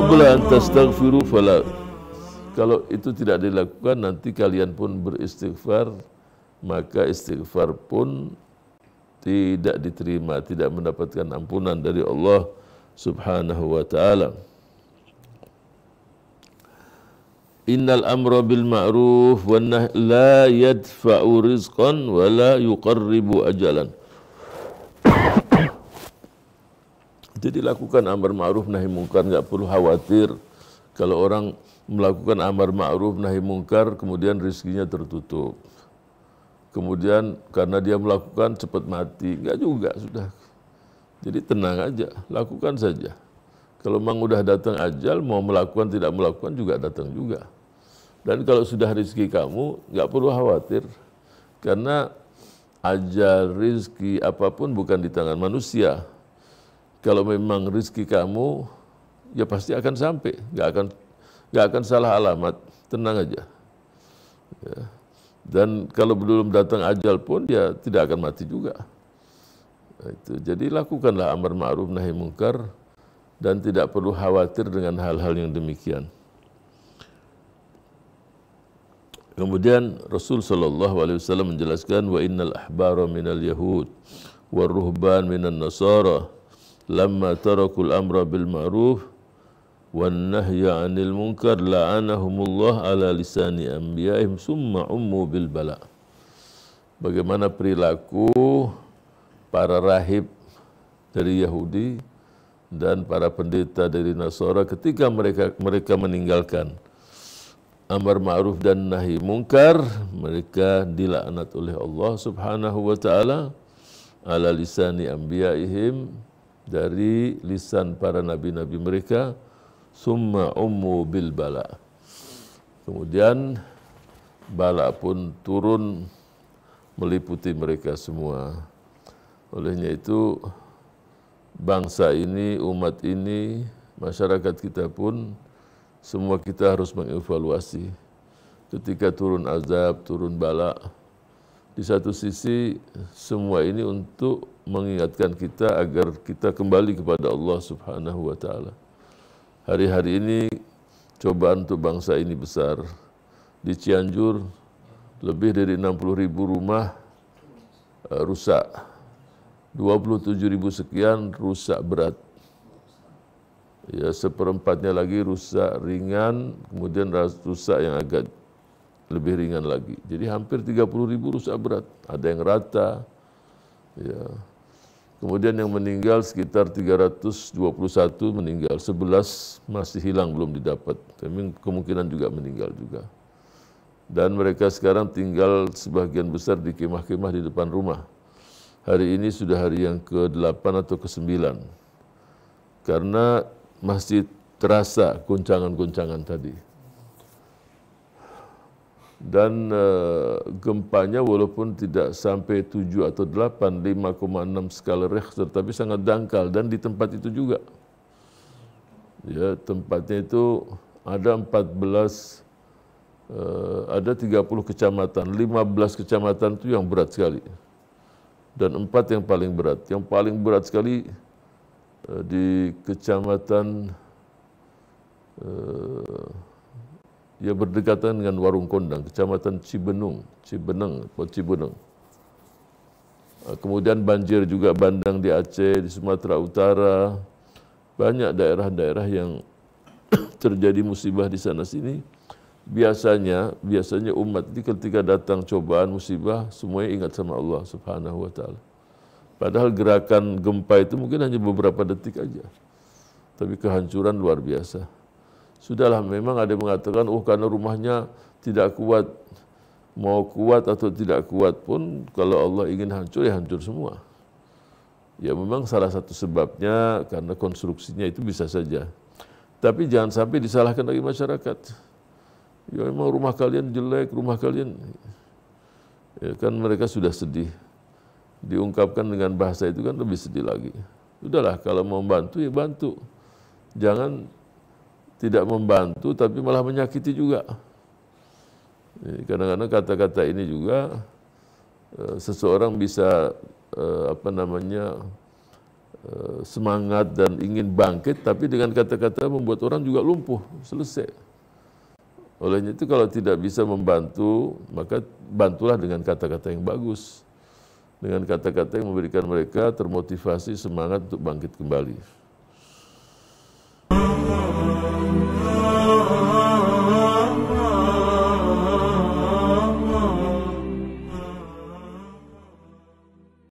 Qabla an tastaghfiru fala. Kalau itu tidak dilakukan nanti kalian pun beristighfar maka istighfar pun tidak diterima, tidak mendapatkan ampunan dari Allah Subhanahu wa taala. Innal amra bil ma'ruf wa nah-, la yadfa'u rizqan wa la yuqarribu ajalan. Jadi lakukan amar ma'ruf nahi mungkar, nggak perlu khawatir kalau orang melakukan amar ma'ruf nahi mungkar kemudian rizkinya tertutup. Kemudian karena dia melakukan cepat mati, nggak juga sudah. Jadi tenang aja, lakukan saja. Kalau memang udah datang ajal, mau melakukan tidak melakukan juga datang juga. Dan kalau sudah rizki kamu, nggak perlu khawatir. Karena ajal, rizki apapun bukan di tangan manusia kalau memang rezeki kamu, ya pasti akan sampai. Nggak akan nggak akan salah alamat. Tenang aja. Ya. Dan kalau belum datang ajal pun, ya tidak akan mati juga. Nah, itu. Jadi lakukanlah amar ma'ruf nahi mungkar dan tidak perlu khawatir dengan hal-hal yang demikian. Kemudian Rasul Shallallahu Alaihi Wasallam menjelaskan wa innal ahbaro minal yahud wa ruhban minan nasara Lama tarakul amra bil ma'ruf wan nahya 'anil munkar la'anahumullah ala lisani anbiya'ihim summa ummu bil bala bagaimana perilaku para rahib dari Yahudi dan para pendeta dari Nasara ketika mereka mereka meninggalkan amar ma'ruf dan nahi mungkar mereka dilaknat oleh Allah Subhanahu wa taala ala lisani anbiya'ihim dari lisan para nabi-nabi mereka summa ummu bil bala kemudian bala pun turun meliputi mereka semua olehnya itu bangsa ini umat ini masyarakat kita pun semua kita harus mengevaluasi ketika turun azab turun bala di satu sisi semua ini untuk mengingatkan kita agar kita kembali kepada Allah Subhanahu wa taala. Hari-hari ini cobaan untuk bangsa ini besar. Di Cianjur lebih dari 60 ribu rumah uh, rusak. 27 ribu sekian rusak berat. Ya, seperempatnya lagi rusak ringan, kemudian rusak yang agak lebih ringan lagi. Jadi hampir 30 ribu rusak berat. Ada yang rata, ya, Kemudian yang meninggal sekitar 321 meninggal, 11 masih hilang belum didapat. Tapi Kemungkinan juga meninggal juga. Dan mereka sekarang tinggal sebagian besar di kemah-kemah di depan rumah. Hari ini sudah hari yang ke-8 atau ke-9. Karena masih terasa guncangan-guncangan tadi dan uh, gempanya walaupun tidak sampai 7 atau 8, 5,6 skala Richter, tapi sangat dangkal dan di tempat itu juga. Ya, tempatnya itu ada 14 uh, eh, ada 30 kecamatan, 15 kecamatan itu yang berat sekali. Dan empat yang paling berat. Yang paling berat sekali uh, di kecamatan uh, ia berdekatan dengan Warung Kondang, Kecamatan Cibenung, Cibeneng, atau Cibeneng. Ah, kemudian banjir juga bandang di Aceh, di Sumatera Utara. Banyak daerah-daerah yang terjadi musibah di sana sini. Biasanya, biasanya umat ini ketika datang cobaan musibah, semuanya ingat sama Allah Subhanahu wa taala. Padahal gerakan gempa itu mungkin hanya beberapa detik aja. Tapi kehancuran luar biasa. Sudahlah memang ada yang mengatakan oh karena rumahnya tidak kuat mau kuat atau tidak kuat pun kalau Allah ingin hancur ya hancur semua. Ya memang salah satu sebabnya karena konstruksinya itu bisa saja. Tapi jangan sampai disalahkan lagi masyarakat. Ya memang rumah kalian jelek, rumah kalian ya kan mereka sudah sedih. Diungkapkan dengan bahasa itu kan lebih sedih lagi. Sudahlah kalau mau bantu ya bantu. Jangan tidak membantu tapi malah menyakiti juga. Kadang-kadang kata-kata ini juga eh, seseorang bisa eh, apa namanya eh, semangat dan ingin bangkit tapi dengan kata-kata membuat orang juga lumpuh selesai olehnya itu kalau tidak bisa membantu maka bantulah dengan kata-kata yang bagus dengan kata-kata yang memberikan mereka termotivasi semangat untuk bangkit kembali.